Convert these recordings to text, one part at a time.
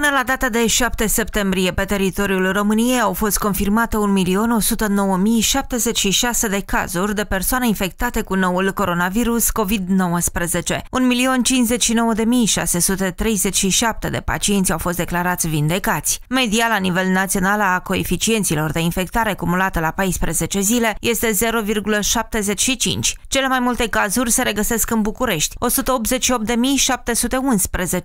Până la data de 7 septembrie, pe teritoriul României au fost confirmate 1.109.076 de cazuri de persoane infectate cu noul coronavirus COVID-19. 1.059.637 de pacienți au fost declarați vindecați. Media la nivel național a coeficienților de infectare cumulată la 14 zile este 0,75. Cele mai multe cazuri se regăsesc în București,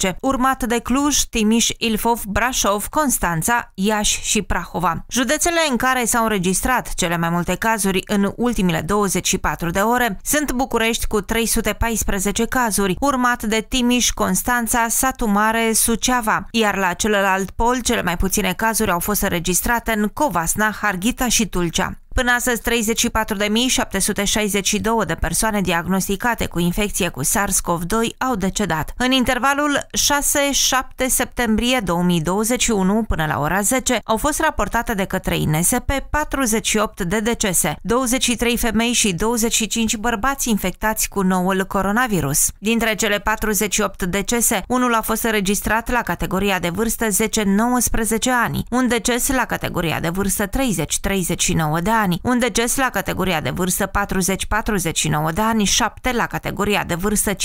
188.711, urmat de Cluj, Timiș, Ilfov, Brașov, Constanța, Iași și Prahova. Județele în care s-au înregistrat cele mai multe cazuri în ultimile 24 de ore sunt București cu 314 cazuri, urmat de Timiș, Constanța, Satu Mare, Suceava, iar la celălalt pol cele mai puține cazuri au fost înregistrate în Covasna, Harghita și Tulcea. Până astăzi, 34.762 de persoane diagnosticate cu infecție cu SARS-CoV-2 au decedat. În intervalul 6-7 septembrie 2021 până la ora 10 au fost raportate de către INSP 48 de decese, 23 femei și 25 bărbați infectați cu noul coronavirus. Dintre cele 48 decese, unul a fost înregistrat la categoria de vârstă 10-19 ani, un deces la categoria de vârstă 30-39 de ani ani, un deces la categoria de vârstă 40-49 de ani, 7 la categoria de vârstă 50-59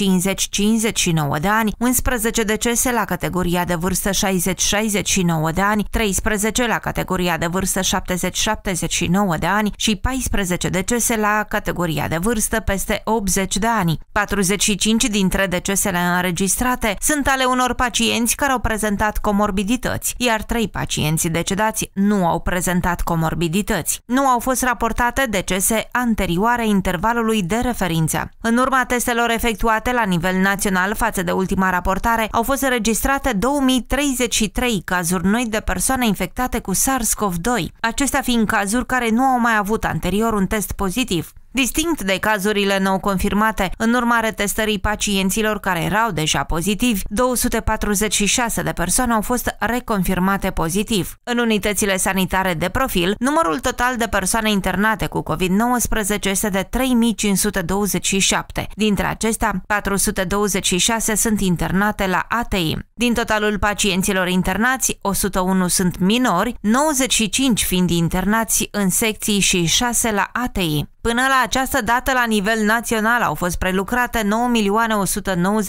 de ani, 11 decese la categoria de vârstă 60-69 de ani, 13 la categoria de vârstă 70-79 de ani și 14 decese la categoria de vârstă peste 80 de ani. 45 dintre decesele înregistrate sunt ale unor pacienți care au prezentat comorbidități, iar 3 pacienți decedați nu au prezentat comorbidități. Nu au fost raportate decese anterioare intervalului de referință. În urma testelor efectuate la nivel național față de ultima raportare, au fost înregistrate 2033 cazuri noi de persoane infectate cu SARS-CoV-2, acestea fiind cazuri care nu au mai avut anterior un test pozitiv distinct de cazurile nou confirmate. În urma retestării pacienților care erau deja pozitivi, 246 de persoane au fost reconfirmate pozitiv. În unitățile sanitare de profil, numărul total de persoane internate cu COVID-19 este de 3527. Dintre acestea, 426 sunt internate la ATI. Din totalul pacienților internați, 101 sunt minori, 95 fiind internați în secții și 6 la ATI. Până la această dată, la nivel național, au fost prelucrate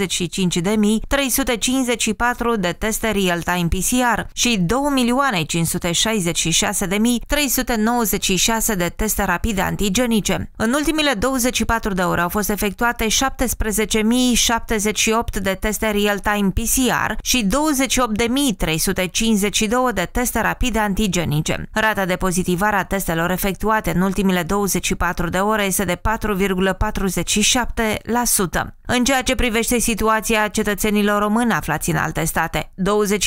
9.195.354 de teste real-time PCR și 2.566.396 de teste rapide antigenice. În ultimile 24 de ore au fost efectuate 17.078 de teste real-time PCR, și 28.352 de teste rapide antigenice. Rata de pozitivare a testelor efectuate în ultimile 24 de ore este de 4,47%. În ceea ce privește situația cetățenilor români aflați în alte state, 23.574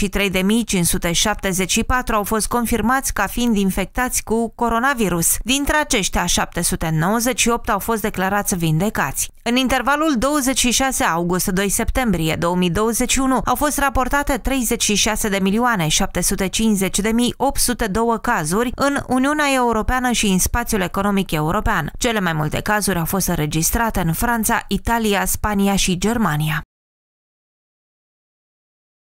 au fost confirmați ca fiind infectați cu coronavirus. Dintre aceștia, 798 au fost declarați vindecați. În intervalul 26 august-2 septembrie 2021 au fost raportate 36 de milioane 750 de mii 802 cazuri în Uniunea Europeană și în spațiul economic european. Cele mai multe cazuri au fost înregistrate în Franța, Italia, Spania și Germania.